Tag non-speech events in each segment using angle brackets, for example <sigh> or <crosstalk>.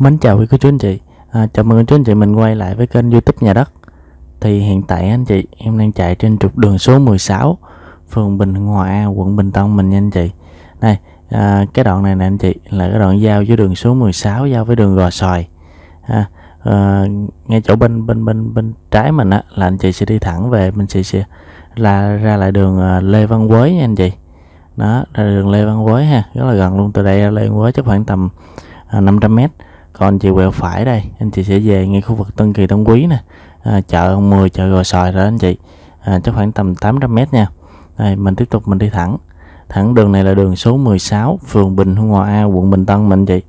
Mến chào quý cô chú anh chị à, Chào mừng chú anh chị mình quay lại với kênh youtube Nhà Đất Thì hiện tại anh chị em đang chạy trên trục đường số 16 Phường Bình Hòa, A, quận Bình Tân mình nha anh chị này, à, cái đoạn này nè anh chị Là cái đoạn giao với đường số 16 giao với đường Gò Xoài à, à, Ngay chỗ bên bên bên bên trái mình á Là anh chị sẽ đi thẳng về Mình sẽ, sẽ là ra lại đường à, Lê Văn Quế nha anh chị đó ra đường Lê Văn Quế ha rất là gần luôn từ đây ra Lê Văn Quế chắc khoảng tầm 500 à, mét còn chị quẹo phải đây anh chị sẽ về ngay khu vực Tân Kỳ Tân Quý nè à, chợ 10 chợ Gò Sòi rồi anh chị à, chắc khoảng tầm 800m nha đây, mình tiếp tục mình đi thẳng thẳng đường này là đường số 16 phường Bình Hưng Hòa A quận Bình Tân mình chị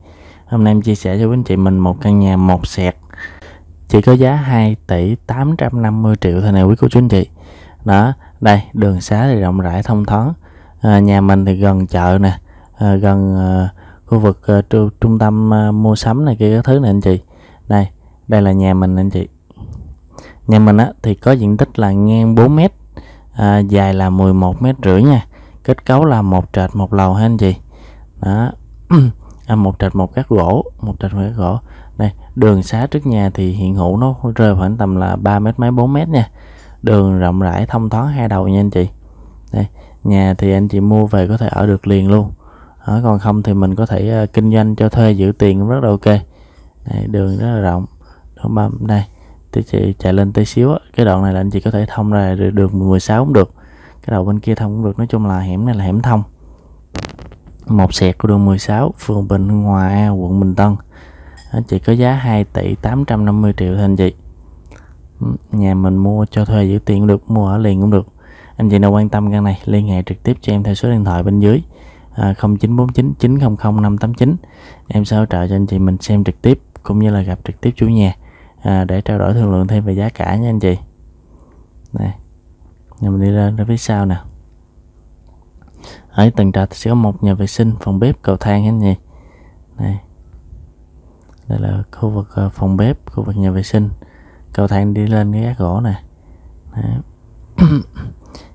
hôm nay em chia sẻ cho quý anh chị mình một căn nhà một sẹt chỉ có giá 2 tỷ 850 triệu thôi này quý cô chú anh chị đó đây đường xá thì rộng rãi thông thoáng à, nhà mình thì gần chợ nè à, gần à, khu vực uh, trung tâm uh, mua sắm này kia các thứ này anh chị đây đây là nhà mình anh chị nhà mình á, thì có diện tích là ngang 4 mét à, dài là 11 mét rưỡi nha kết cấu là một trệt một lầu ha anh chị đó <clears throat> à, một trệt một gác gỗ một trệt một gác gỗ đây đường xá trước nhà thì hiện hữu nó rơi khoảng tầm là 3 mét mấy 4 mét nha đường rộng rãi thông thoáng hai đầu nha anh chị đây nhà thì anh chị mua về có thể ở được liền luôn đó, còn không thì mình có thể uh, kinh doanh cho thuê giữ tiền cũng rất là ok này, đường rất là rộng đó mà này tí chị chạy lên tí xíu cái đoạn này là anh chị có thể thông ra đường 16 cũng được cái đầu bên kia thông cũng được nói chung là hẻm này là hẻm thông một sẹt của đường 16 phường Bình Hưng Hòa A quận Bình Tân anh chị có giá 2 tỷ 850 triệu thôi anh chị ừ, nhà mình mua cho thuê giữ tiền cũng được mua ở liền cũng được anh chị nào quan tâm căn này liên hệ trực tiếp cho em theo số điện thoại bên dưới à, 0949 900 589 em sẽ hỗ trợ cho anh chị mình xem trực tiếp cũng như là gặp trực tiếp chủ nhà à, để trao đổi thương lượng thêm về giá cả nha anh chị này mình đi ra, ra phía sau nè ở tầng trệt sẽ có một nhà vệ sinh phòng bếp cầu thang anh nhỉ này đây là khu vực à, phòng bếp khu vực nhà vệ sinh cầu thang đi lên cái gác gỗ nè <coughs>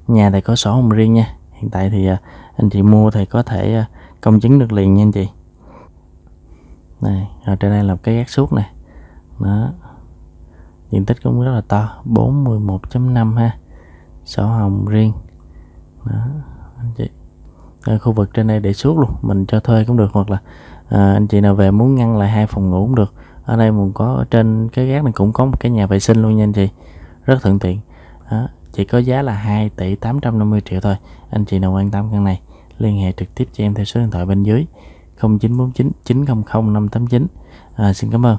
nhà này có sổ hồng riêng nha hiện tại thì à, anh chị mua thì có thể à, công chứng được liền nha anh chị này ở trên đây là cái gác suốt này đó diện tích cũng rất là to 41.5 ha sổ hồng riêng đó anh chị à, khu vực trên đây để suốt luôn mình cho thuê cũng được hoặc là à, anh chị nào về muốn ngăn lại hai phòng ngủ cũng được ở đây mình có ở trên cái gác này cũng có một cái nhà vệ sinh luôn nha anh chị rất thuận tiện đó chỉ có giá là 2 tỷ 850 triệu thôi anh chị nào quan tâm căn này liên hệ trực tiếp cho em theo số điện thoại bên dưới 0949 900 589 à, xin cảm ơn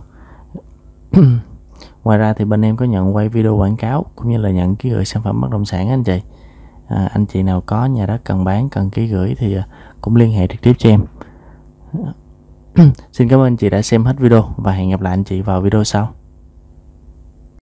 <clears throat> ngoài ra thì bên em có nhận quay video quảng cáo cũng như là nhận ký gửi sản phẩm bất động sản anh chị à, anh chị nào có nhà đất cần bán cần ký gửi thì à, cũng liên hệ trực tiếp cho em <clears throat> xin cảm ơn anh chị đã xem hết video và hẹn gặp lại anh chị vào video sau